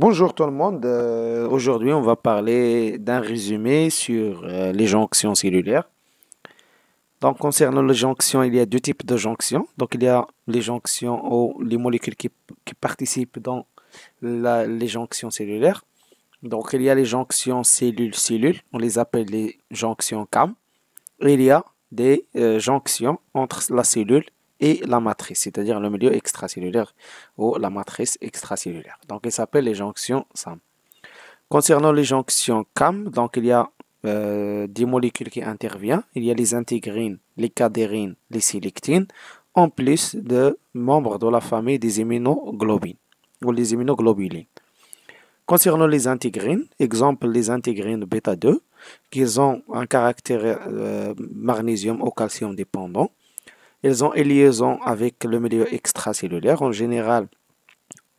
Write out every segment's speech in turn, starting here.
Bonjour tout le monde. Euh, Aujourd'hui, on va parler d'un résumé sur euh, les jonctions cellulaires. Donc, concernant les jonctions, il y a deux types de jonctions. Donc, il y a les jonctions ou les molécules qui, participent dans la, les jonctions cellulaires. Donc, il y a les jonctions cellules-cellules. On les appelle les jonctions CAM. il y a des euh, jonctions entre la cellule et la matrice, c'est-à-dire le milieu extracellulaire ou la matrice extracellulaire. Donc, il s'appelle les jonctions SAM. Concernant les jonctions CAM, donc il y a euh, des molécules qui interviennent. Il y a les intégrines, les cadérines, les sélectines, en plus de membres de la famille des immunoglobines ou les immunoglobulines. Concernant les intégrines, exemple les intégrines bêta 2, qui ont un caractère euh, magnésium ou calcium dépendant, elles ont une liaison avec le milieu extracellulaire, en général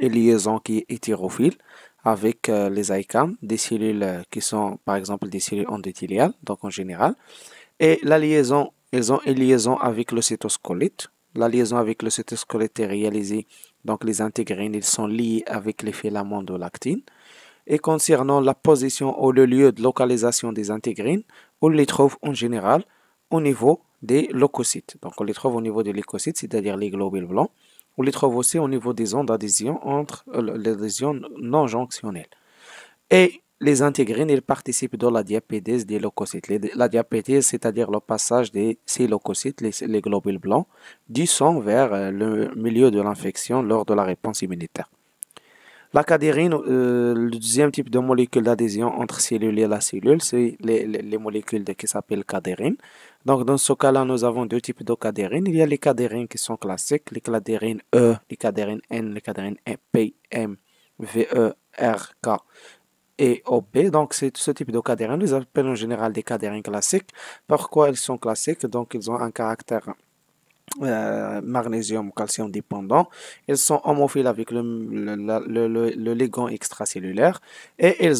une liaison qui est hétérophile avec euh, les ICAM, des cellules euh, qui sont par exemple des cellules endothéliales, donc en général. Et la liaison, elles ont une liaison avec le cytosquelette. La liaison avec le cytosquelette est réalisée, donc les intégrines, ils sont liés avec les filaments de lactine. Et concernant la position ou le lieu de localisation des intégrines, on les trouve en général au niveau des leucocytes. Donc on les trouve au niveau des leucocytes, c'est-à-dire les globules blancs. On les trouve aussi au niveau des ondes d'adhésion entre euh, les zones non jonctionnelles. Et les intégrines, ils participent dans la diapédèse des leucocytes. la diapédèse, c'est-à-dire le passage des ces leucocytes, les, globules blancs, du sang vers euh, le milieu de l'infection lors de la réponse immunitaire. La cadérine, euh, le deuxième type de molécule d'adhésion entre cellules et la cellule, c'est les, molécules qui s'appellent cadérine. Donc, dans ce cas-là, nous avons deux types de cadérines. Il y a les cadérines qui sont classiques, les cadérines E, les cadérines N, les cadérines e, P, M, V, E, R, K et OB. Donc, c'est ce type de cadérines. Nous appelons en général des cadérines classiques. Pourquoi elles sont classiques Donc, ils ont un caractère euh, magnésium calcium dépendants. Ils sont homophiles avec le, le, ligand extracellulaire et ils,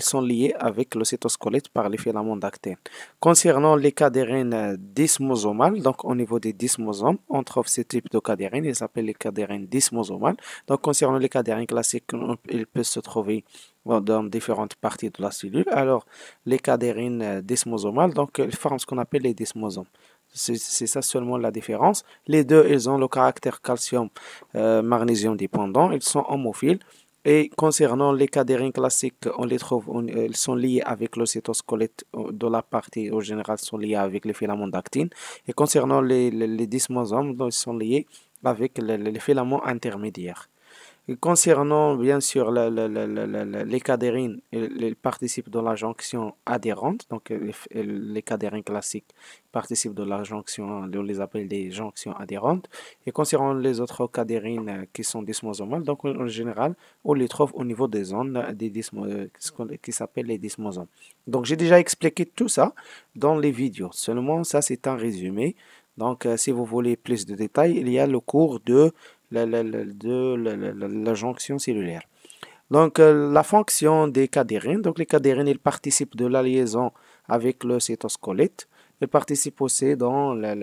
sont liés avec le cytosquelette par les filaments d'actine. Concernant les cadérines euh, dysmosomales, donc au niveau des dysmosomes, on trouve ce type de cadérines, ils s'appellent les cadérines dysmosomales. Donc concernant les cadérines classiques, ils peuvent se trouver dans différentes parties de la cellule. Alors, les cadérines euh, dysmosomales, donc, elles forment ce qu'on appelle les dysmosomes. C'est ça seulement la différence. Les deux, ils ont le caractère calcium-magnésium euh, dépendant. Ils sont homophiles. Et concernant les cadérines classiques, on les trouve, euh, ils sont liés avec cytosquelette euh, de la partie, en général, sont liés avec les filaments d'actine. Et concernant les, dysmosomes, ils sont liés avec les filaments intermédiaires concernant bien sûr les les cadérines, elles participent dans la jonction adhérente, donc euh, les, euh, cadérines classiques participent de la jonction, on les appelle des jonctions adhérentes. Et concernant les autres cadérines euh, qui sont dysmosomales, donc en général, on les trouve au niveau des zones des qui s'appellent les dysmosomes. Donc j'ai déjà expliqué tout ça dans les vidéos, seulement ça c'est un résumé. Donc si vous voulez plus de détails, il y a le cours de la, la, de jonction cellulaire. Donc, euh, la fonction des cadérines, donc les cadérines, ils participent de la liaison avec le cytosquelette. elles participent aussi dans la,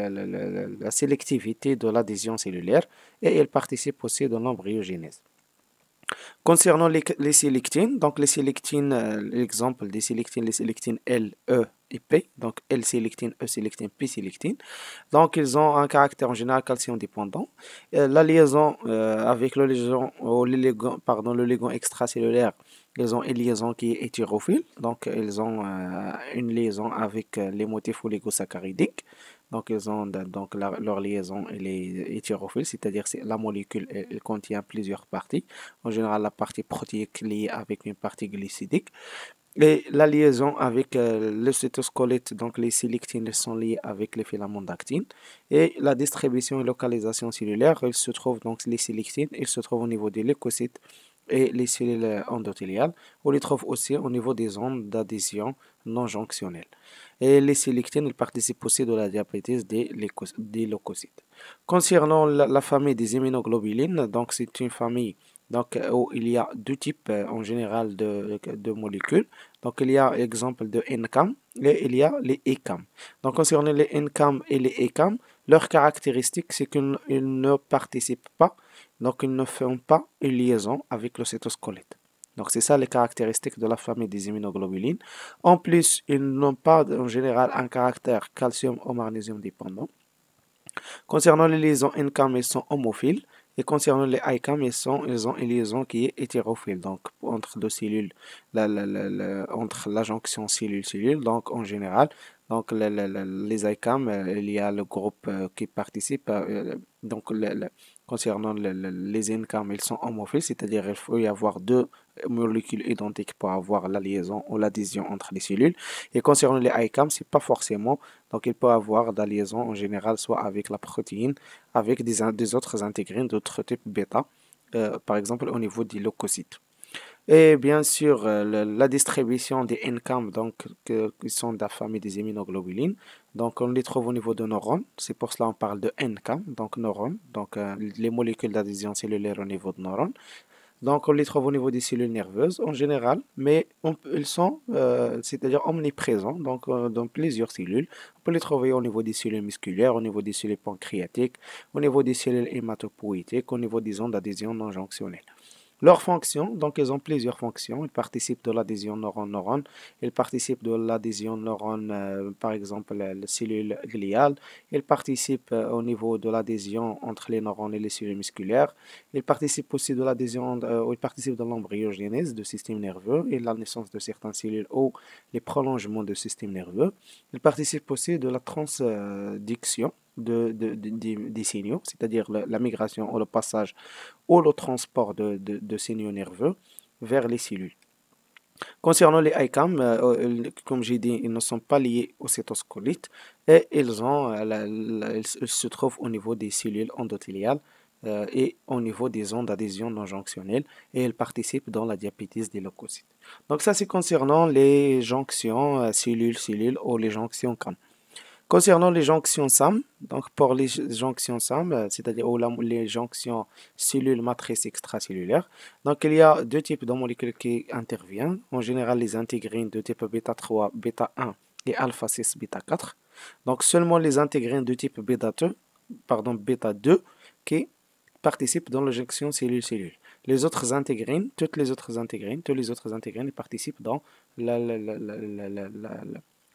sélectivité de l'adhésion cellulaire et elles participent aussi dans l'embryogenèse. Concernant les, sélectines, donc les sélectines, euh, l'exemple des sélectines, les sélectines LE donc L-sélectine, E-sélectine, P-sélectine. Donc ils ont un caractère en général calcium dépendant. Euh, la liaison euh, avec euh, le ligand, pardon, le ligand extracellulaire, ils ont une liaison qui est hétérophile. Donc ils ont une liaison avec les motifs oligosaccharidiques. Donc, ils ont donc leur liaison est hétérophile, c'est-à-dire que la molécule elle, contient plusieurs parties. En général, la partie protéique liée avec une partie glycidique. Et la liaison avec euh, le cytoscolite, donc les silictines sont liées avec les filaments d'actine. Et la distribution et localisation cellulaire, il se trouve donc les silictines, il se trouvent au niveau des leucocytes et les cellules endothéliales. On les trouve aussi au niveau des ondes d'adhésion non jonctionnelles. Et les silictines, ils participent aussi de la diapétise des, des leucocytes. Concernant la, la famille des immunoglobulines, donc c'est une famille donc, euh, il y a deux types euh, en général de, molécules. Donc, il y a l'exemple de NCAM et il y a les ECAM. Donc, concernant les NCAM et les ECAM, leur caractéristique, c'est qu'ils ne participent pas, donc ils ne font pas une liaison avec le cytosquelette. Donc, c'est ça les caractéristiques de la famille des immunoglobulines. En plus, ils n'ont pas en général un caractère calcium ou magnésium dépendant. Concernant les liaisons NCAM, ils sont homophiles. Et concernant les ICAM, ils, sont, ils ont une liaison qui est hétérophile, donc entre deux cellules, la, entre la jonction cellule-cellule, donc en général, donc les ICAM, euh, il y a le groupe euh, qui participe, euh, donc concernant les n ils sont homophiles, c'est-à-dire il faut y avoir deux molécules identiques pour avoir la liaison ou l'adhésion entre les cellules. Et concernant les ICAM, c'est pas forcément, donc il peut avoir de la liaison en général, soit avec la protéine, avec des, autres intégrines, d'autres types bêta, euh, par exemple au niveau des leucocytes. Et bien sûr, euh, la distribution des NCAM, donc, qui sont de la famille des immunoglobulines. Donc, on les trouve au niveau de neurones. C'est pour cela qu'on parle de NCAM, donc neurones. Donc, euh, les molécules d'adhésion cellulaire au niveau de neurones. Donc, on les trouve au niveau des cellules nerveuses en général, mais on, ils sont, euh, c'est-à-dire omniprésents, donc dans plusieurs cellules. On peut les trouver au niveau des cellules musculaires, au niveau des cellules pancréatiques, au niveau des cellules hématopoïétiques, au niveau des ondes d'adhésion non jonctionnelles. Leurs fonctions, donc ils ont plusieurs fonctions. Ils participent de l'adhésion neurone-neurone. Ils participent de l'adhésion neurone, euh, par exemple, la, cellule gliale. Ils participent euh, au niveau de l'adhésion entre les neurones et les cellules musculaires. Ils participent aussi de l'adhésion, euh, ils participent de l'embryogenèse du système nerveux et la naissance de certaines cellules ou les prolongements du système nerveux. Ils participent aussi de la transduction de, des signaux, c'est-à-dire la, migration ou le passage ou le transport de, signaux nerveux vers les cellules. Concernant les ICAM, euh, euh, comme j'ai dit, ils ne sont pas liés aux cytoscolites et ils, ont, euh, se trouvent au niveau des cellules endothéliales et au niveau des ondes d'adhésion non jonctionnelles et elles participent dans la diapétise des leucocytes. Donc ça c'est concernant les jonctions cellules-cellules ou les jonctions CAM. Concernant les jonctions SAM, donc pour les jonctions SAM, euh, c'est-à-dire les jonctions cellules-matrice extracellulaire, donc il y a deux types de molécules qui interviennent. En général, les intégrines de type bêta 3, bêta 1 et alpha 6, bêta 4. Donc seulement les intégrines de type bêta 2, pardon, 2 qui participent dans l'injection cellule-cellule. Les autres intégrines, toutes les autres intégrines, toutes les autres intégrines participent dans la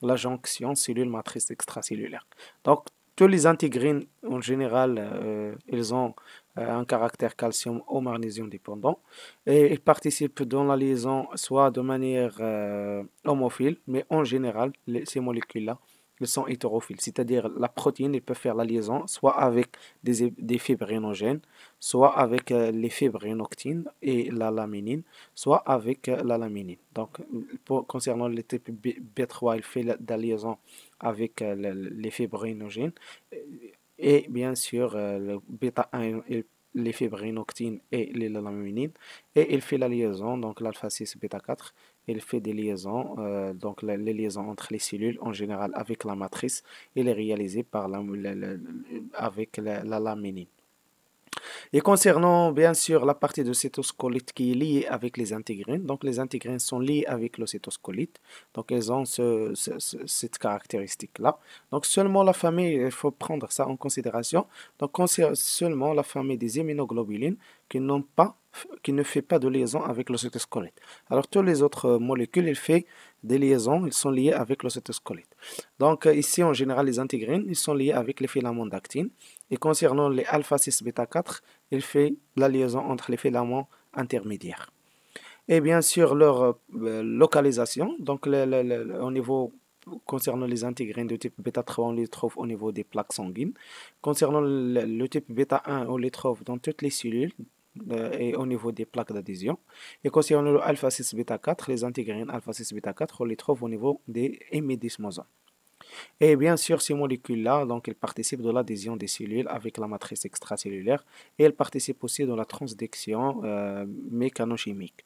la jonction cellule-matrice extracellulaire. Donc, tous les intégrines, en général, euh, ils ont euh, un caractère calcium ou magnésium dépendant et ils participent dans la liaison soit de manière euh, homophile, mais en général, ces molécules-là ils sont hétérophiles, c'est-à-dire la protéine, ils peuvent faire la liaison soit avec des, fibrinogènes, soit avec euh, les fibrinoctines et la laminine, soit avec euh, la laminine. Donc, mm, pour, concernant le type B3, il fait la, liaison avec euh, les fibrinogènes et bien sûr le bêta 1 et les fibres et les laminines, et il fait la liaison, donc l'alpha 6, bêta 4, il fait des liaisons, euh, donc les liaisons entre les cellules en général avec la matrice, il est réalisé par la, avec la, laminine. Et concernant bien sûr la partie de cétoscolite qui est liée avec les intégrines, donc les intégrines sont liées avec cétoscolite. donc elles ont cette caractéristique-là. Donc seulement la famille, il faut prendre ça en considération, donc seulement la famille des immunoglobulines qui ne fait pas de liaison avec l'océtoscolite. Alors toutes les autres euh, molécules, il font des liaisons, ils sont liés avec l'océtoscolite. Donc euh, ici, en général, les intégrines, ils sont liés avec les filaments d'actine. Et concernant les alpha 6 bêta 4, il fait la liaison entre les filaments intermédiaires. Et bien sûr, leur euh, localisation, donc au niveau concernant les intégrines de type bêta 3, on les trouve au niveau des plaques sanguines. Concernant le, type bêta 1, on les trouve dans toutes les cellules euh, et au niveau des plaques d'adhésion. Et concernant le alpha 6 beta 4, les intégrines alpha 6 bêta 4, on les trouve au niveau des hémédysmosomes. Et bien sûr, ces molécules-là, donc, elles participent de l'adhésion des cellules avec la matrice extracellulaire et elles participent aussi de la transduction euh, mécanochimique.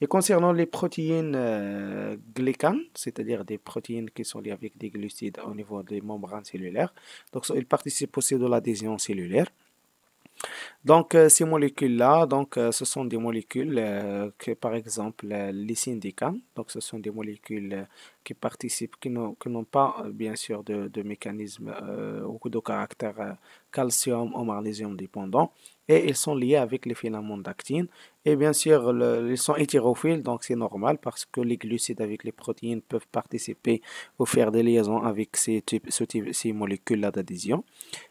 Et concernant les protéines euh, glycanes, c'est-à-dire des protéines qui sont liées avec des glucides au niveau des membranes cellulaires, donc, elles participent aussi de l'adhésion cellulaire. Donc, euh, ces molécules-là, donc, euh, ce sont des molécules euh, que, par exemple, les syndicats, donc, ce sont des molécules qui participent, qui n'ont pas, bien sûr, de, de mécanisme ou de caractère calcium ou magnésium dépendant, et ils sont liés avec les filaments d'actine. Et bien sûr, ils sont hétérophiles, donc c'est normal parce que les glucides avec les protéines peuvent participer ou faire des liaisons avec ces, type, ces molécules-là d'adhésion.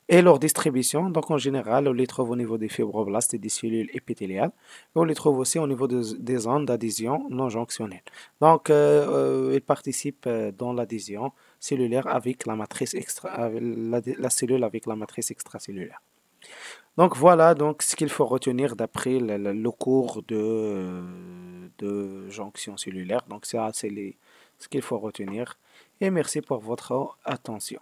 Et leur distribution, donc en général, on les trouve au niveau des fibroblastes et des cellules épithéliales. on les trouve aussi au niveau des ondes d'adhésion non jonctionnelles. Donc, euh, euh, ils participent euh, dans l'adhésion cellulaire avec la matrice extra, la cellule avec la matrice extracellulaire. Donc voilà donc ce qu'il faut retenir d'après le, cours de, de jonction cellulaire. Donc ça, c'est ce qu'il faut retenir. Et merci pour votre attention.